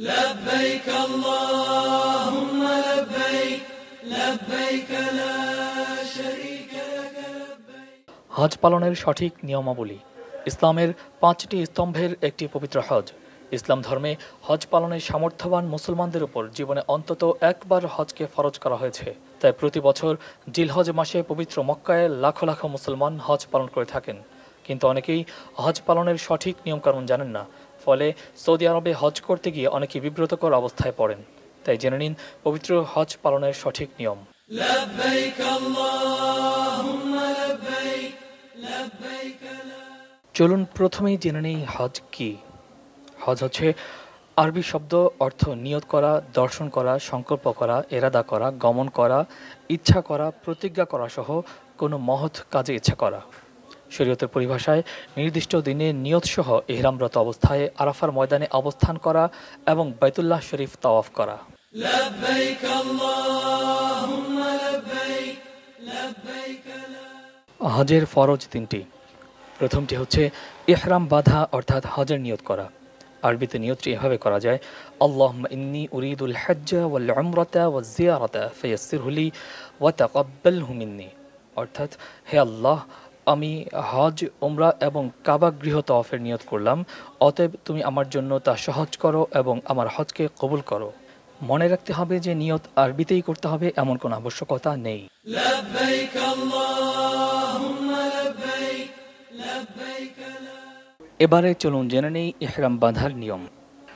لبيك اللهم لبيك لبيك لا شريك لك لبيك হজ পালনের সঠিক নিয়মাবলী ইসলামের পাঁচটি স্তম্ভের একটি পবিত্র হজ ইসলাম ধর্মে হজ পালনের সামর্থ্যবান মুসলমানদের উপর জীবনে অন্তত একবার হজকে ফরজ করা হয়েছে তাই প্রতি বছর জিলহজ মাসে পবিত্র মক্কায় লাখো লাখো মুসলমান হজ পালন করে থাকেন কিন্তু অনেকেই হজ পালনের সঠিক নিয়মকানুন জানেন না ফলে সৌদি আরবে হজ করতে গিয়ে অনেকে বিব্রতকর অবস্থায় পড়েন তাই জেনে নিন পবিত্র হজ পালনের সঠিক নিয়ম চলুন প্রথমেই জেনে নেই হজ কি হজ হচ্ছে আরবি শব্দ অর্থ নিয়ত করা দর্শন করা সংকল্প করা এরাদা করা গমন করা ইচ্ছা করা প্রতিজ্ঞা করা সহ কোনো মহৎ কাজে ইচ্ছা করা শরীয়তের পরিভাষায় নির্দিষ্ট দিনে নিয়তসহ ইহরামরত অবস্থায় আরাফার ময়দানে অবস্থান করা এবং বাইতুল্লাহ শরীফ তাওয়াফ করা হজের ফরজ তিনটি প্রথমটি হচ্ছে ইহরাম বাধা অর্থাৎ হজের নিয়ত করা আরবিতে নিয়তটি এভাবে করা যায় আল্লাহ ইন্নি উরিদুল হজ্জা ওয়াল আমরতা ওয়া জিয়ারতা হুলি ওয়া তাকাব্বাল হুমিন্নি অর্থাৎ হে আল্লাহ আমি হজ ওমরা এবং কাবা গৃহ তফের নিয়ত করলাম অতএব তুমি আমার জন্য তা সহজ করো এবং আমার হজকে কবুল করো মনে রাখতে হবে যে নিয়ত আরবিতেই করতে হবে এমন কোনো আবশ্যকতা নেই এবারে চলুন জেনে নেই এহরাম বাঁধার নিয়ম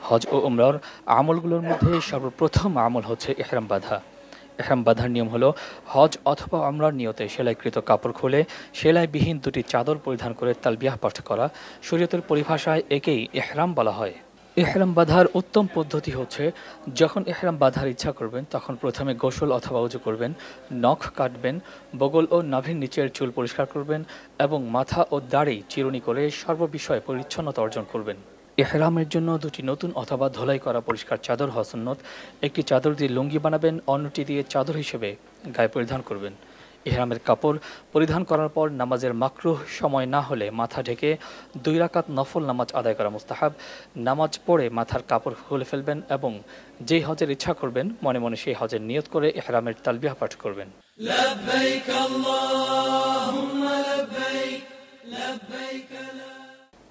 হজ ও উমরার আমলগুলোর মধ্যে সর্বপ্রথম আমল হচ্ছে এহরাম বাঁধা এহরাম বাঁধার নিয়ম হলো হজ অথবা আমরার নিয়তে সেলাইকৃত কাপড় খুলে সেলাইবিহীন দুটি চাদর পরিধান করে বিয়াহ পাঠ করা শরীয়তের পরিভাষায় একেই এহরাম বলা হয় এহরাম বাঁধার উত্তম পদ্ধতি হচ্ছে যখন এহরাম বাঁধার ইচ্ছা করবেন তখন প্রথমে গোসল অথবা উজু করবেন নখ কাটবেন বগল ও নাভির নিচের চুল পরিষ্কার করবেন এবং মাথা ও দাড়ি চিরুনি করে সর্ববিষয়ে পরিচ্ছন্নতা অর্জন করবেন এহরামের জন্য দুটি নতুন অথবা ধলাই করা পরিষ্কার চাদর হসন্নত একটি চাদর দিয়ে লুঙ্গি বানাবেন অন্যটি দিয়ে চাদর হিসেবে গায়ে পরিধান করবেন এহরামের কাপড় পরিধান করার পর নামাজের মাকরুহ সময় না হলে মাথা ঢেকে দুই রাকাত নফল নামাজ আদায় করা মুস্তাহাব নামাজ পড়ে মাথার কাপড় খুলে ফেলবেন এবং যে হজের ইচ্ছা করবেন মনে মনে সেই হজের নিয়ত করে এহরামের তালবিহা পাঠ করবেন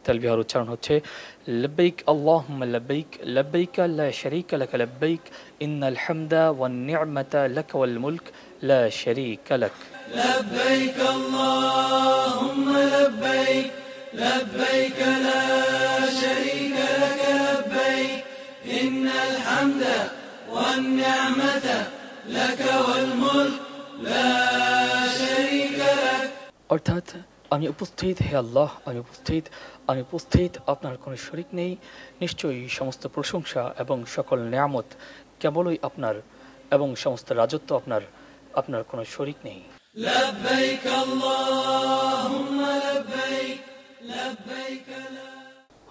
তালবিহার উচ্চারণ হচ্ছে লব্বৈক আল্লাহ লব্বৈক লব্বৈকা লা শরীকা লাক লব্বৈক ইন্নাল হামদা ওয়ান নি'মাতা লাক ওয়াল মুলক লা শরীকা লাক لبيك اللهم لبيك لبيك لا شريك لك لبيك إن الحمد والنعمة لك والملك لا شريك لك অর্থাৎ আমি উপস্থিত হে আল্লাহ আমি উপস্থিত আমি উপস্থিত আপনার কোনো শরিক নেই নিশ্চয়ই সমস্ত প্রশংসা এবং সকল নিয়ামত কেবলই আপনার এবং সমস্ত রাজত্ব আপনার আপনার কোনো শরিক নেই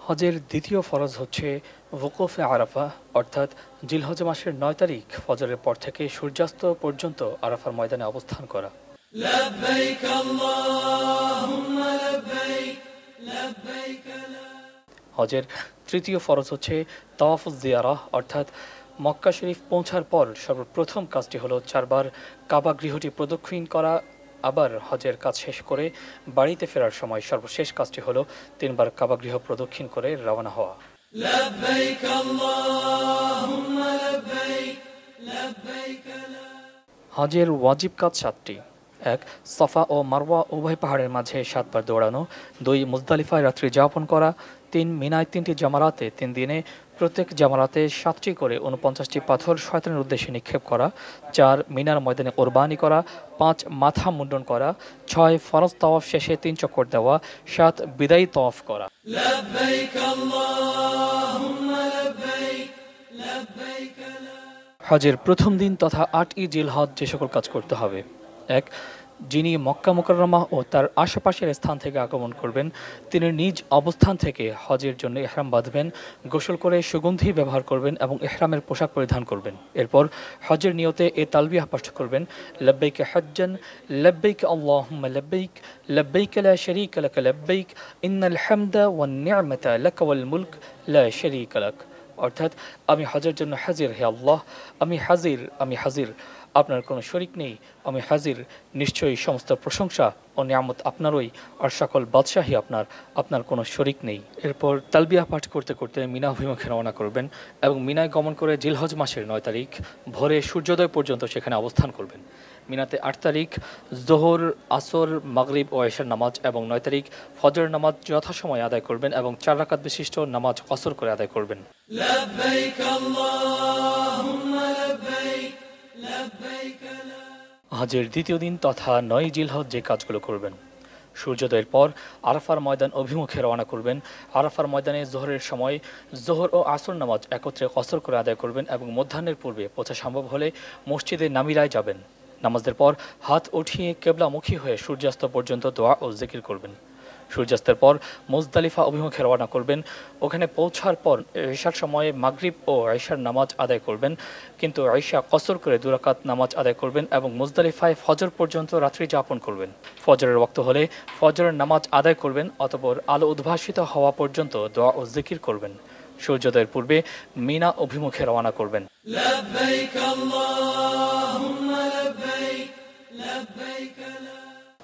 হজের দ্বিতীয় ফরজ হচ্ছে ওকফে আরাফা অর্থাৎ জিলহজ মাসের নয় তারিখ ফজরের পর থেকে সূর্যাস্ত পর্যন্ত আরাফার ময়দানে অবস্থান করা হজের তৃতীয় ফরজ হচ্ছে তফ জিয়ারা অর্থাৎ মক্কা শরীফ পৌঁছার পর সর্বপ্রথম কাজটি হলো চারবার কাবা গৃহটি প্রদক্ষিণ করা আবার হজের কাজ শেষ করে বাড়িতে ফেরার সময় সর্বশেষ কাজটি হলো তিনবার কাবা গৃহ প্রদক্ষিণ করে রওনা হওয়া হজের ওয়াজিব কাজ সাতটি এক সফা ও মারওয়া উভয় পাহাড়ের মাঝে সাতবার দৌড়ানো দুই মুজদালিফায় রাত্রি যাপন করা তিন মিনায় তিনটি জামারাতে তিন দিনে প্রত্যেক জামারাতে সাতটি করে উনপঞ্চাশটি পাথর শয়তানের উদ্দেশ্যে নিক্ষেপ করা চার মিনার ময়দানে কোরবানি করা পাঁচ মাথা মুন্ডন করা ছয় ফরজ তওয়াফ শেষে তিন চক্কর দেওয়া সাত বিদায়ী তওয়াফ করা হজের প্রথম দিন তথা আট ই জিল হজ যে সকল কাজ করতে হবে এক যিনি মক্কা মোকাররমা ও তার আশেপাশের স্থান থেকে আগমন করবেন তিনি নিজ অবস্থান থেকে হজের জন্য এহরাম বাঁধবেন গোসল করে সুগন্ধি ব্যবহার করবেন এবং এহরামের পোশাক পরিধান করবেন এরপর হজের নিয়তে এ তালবিয়া পাঠ করবেন লব্বৈক হজ্জান লব্বৈক আল্লাহ লব্বৈক লব্বৈক লা শরীক লাক লব্বৈক ইন্নাল হামদা ওয়ান নিয়ামতা লাক ওয়াল মুলক লা শরীক লাক অর্থাৎ আমি হজের জন্য হাজির হে আল্লাহ আমি হাজির আমি হাজির আপনার কোনো শরিক নেই আমি হাজির নিশ্চয়ই সমস্ত প্রশংসা ও নিয়ামত আপনারই আর সকল বাদশাহী আপনার আপনার কোনো শরিক নেই এরপর তালবিয়া পাঠ করতে করতে মিনা অভিমুখে রওনা করবেন এবং মিনায় গমন করে জিলহজ মাসের নয় তারিখ ভোরে সূর্যোদয় পর্যন্ত সেখানে অবস্থান করবেন মিনাতে আট তারিখ জোহর আসর মাগরিব ও এশার নামাজ এবং নয় তারিখ ফজর নামাজ যথাসময় আদায় করবেন এবং চার রাকাত বিশিষ্ট নামাজ কসর করে আদায় করবেন হজের দ্বিতীয় দিন তথা নয় জিলহজ যে কাজগুলো করবেন সূর্যোদয়ের পর আরাফার ময়দান অভিমুখে রওনা করবেন আরাফার ময়দানে জোহরের সময় জোহর ও আসর নামাজ একত্রে কসর করে আদায় করবেন এবং মধ্যাহ্নের পূর্বে পৌঁছা সম্ভব হলে মসজিদে নামিরায় যাবেন নামাজের পর হাত উঠিয়ে কেবলামুখী হয়ে সূর্যাস্ত পর্যন্ত দোয়া ও জিকির করবেন সূর্যাস্তের পর মোজদালিফা অভিমুখে রওনা করবেন ওখানে পৌঁছার পর ঈশার সময়ে মাগরিব ও রাইশার নামাজ আদায় করবেন কিন্তু রাইশা কসর করে দুরাকাত নামাজ আদায় করবেন এবং মুজদালিফায় ফজর পর্যন্ত রাত্রি যাপন করবেন ফজরের বক্ত হলে ফজরের নামাজ আদায় করবেন অতপর আলো উদ্ভাসিত হওয়া পর্যন্ত দোয়া ও জিকির করবেন সূর্যোদয়ের পূর্বে মিনা অভিমুখে রওনা করবেন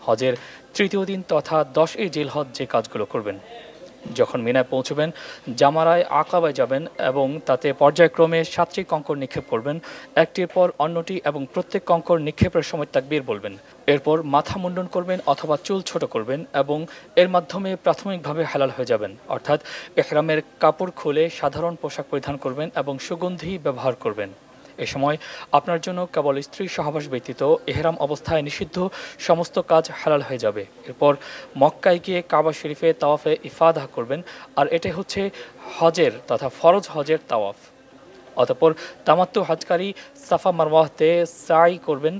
হজের তৃতীয় দিন তথা দশই জেল হজ যে কাজগুলো করবেন যখন মিনায় পৌঁছবেন জামারায় আকাবায় যাবেন এবং তাতে পর্যায়ক্রমে সাতটি কঙ্কর নিক্ষেপ করবেন একটির পর অন্যটি এবং প্রত্যেক কঙ্কর নিক্ষেপের সময় বের বলবেন এরপর মাথা মুন্ডন করবেন অথবা চুল ছোট করবেন এবং এর মাধ্যমে প্রাথমিকভাবে হালাল হয়ে যাবেন অর্থাৎ একরামের কাপড় খুলে সাধারণ পোশাক পরিধান করবেন এবং সুগন্ধি ব্যবহার করবেন এ সময় আপনার জন্য কেবল স্ত্রী সহবাস ব্যতীত এহরাম অবস্থায় নিষিদ্ধ সমস্ত কাজ হালাল হয়ে যাবে এরপর মক্কায় গিয়ে কাবা শরীফে তাওয়াফে ইফাদা করবেন আর এটাই হচ্ছে হজের তথা ফরজ হজের তাওয়াফ অতপর তামাত্তু হজকারী সাফা মারওয়াহতে সাই করবেন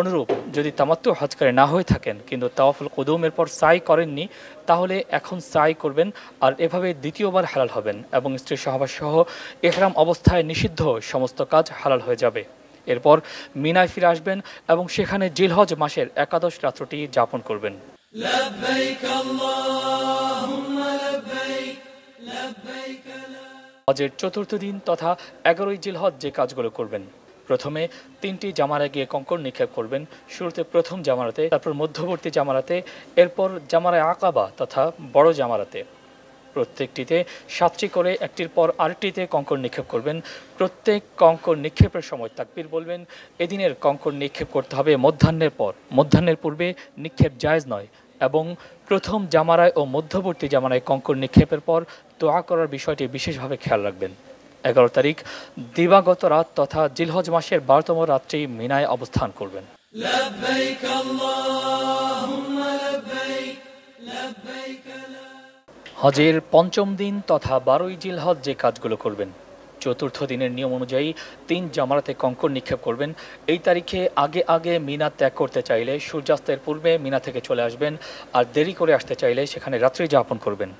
অনুরূপ যদি তামাত্ম হজকারে না হয়ে থাকেন কিন্তু তাওয়াফুল কুদুমের পর সাই করেননি তাহলে এখন সাই করবেন আর এভাবে দ্বিতীয়বার হালাল হবেন এবং স্ত্রী সহবাস সহ এহরাম অবস্থায় নিষিদ্ধ সমস্ত কাজ হালাল হয়ে যাবে এরপর মিনায় ফিরে আসবেন এবং সেখানে জিলহজ মাসের একাদশ রাত্রটি যাপন করবেন হজের চতুর্থ দিন তথা এগারোই জিলহজ যে কাজগুলো করবেন প্রথমে তিনটি জামারা গিয়ে কঙ্কর নিক্ষেপ করবেন শুরুতে প্রথম জামারাতে তারপর মধ্যবর্তী জামারাতে এরপর জামারায় আকাবা তথা বড় জামারাতে প্রত্যেকটিতে সাতটি করে একটির পর আরেকটিতে কঙ্কর নিক্ষেপ করবেন প্রত্যেক কঙ্কর নিক্ষেপের সময় তাকবির বলবেন এদিনের কঙ্কর নিক্ষেপ করতে হবে মধ্যাহ্নের পর মধ্যাহ্নের পূর্বে নিক্ষেপ জায়জ নয় এবং প্রথম জামারায় ও মধ্যবর্তী জামারায় কঙ্কর নিক্ষেপের পর দোয়া করার বিষয়টি বিশেষভাবে খেয়াল রাখবেন এগারো তারিখ দিবাগত রাত তথা জিলহজ মাসের বারোতম রাত্রি মিনায় অবস্থান করবেন হজের পঞ্চম দিন তথা বারোই জিলহজ যে কাজগুলো করবেন চতুর্থ দিনের নিয়ম অনুযায়ী তিন জামারাতে কঙ্কর নিক্ষেপ করবেন এই তারিখে আগে আগে মিনা ত্যাগ করতে চাইলে সূর্যাস্তের পূর্বে মিনা থেকে চলে আসবেন আর দেরি করে আসতে চাইলে সেখানে রাত্রি যাপন করবেন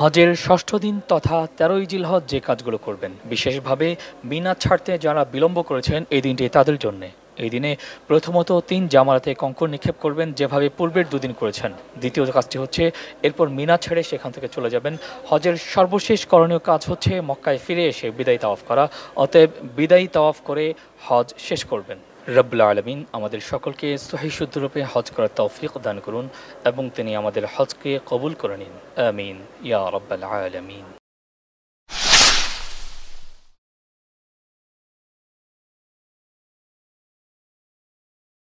হজের ষষ্ঠ দিন তথা তেরোই জিল হজ যে কাজগুলো করবেন বিশেষভাবে বিনা ছাড়তে যারা বিলম্ব করেছেন এই দিনটি তাদের জন্যে এই দিনে প্রথমত তিন জামারাতে কঙ্কর নিক্ষেপ করবেন যেভাবে পূর্বের দুদিন করেছেন দ্বিতীয় কাজটি হচ্ছে এরপর মিনা ছেড়ে সেখান থেকে চলে যাবেন হজের সর্বশেষ করণীয় কাজ হচ্ছে মক্কায় ফিরে এসে বিদায় তাওয়াফ করা অতএব বিদায়ী তাওয়াফ করে হজ শেষ করবেন রব্বুল আলমিন আমাদের সকলকে সহিশুদ্ধরূপে হজ করার তৌফিক দান করুন এবং তিনি আমাদের হজকে কবুল করে নিন আমিন ইয়া রব্বাল আলমিন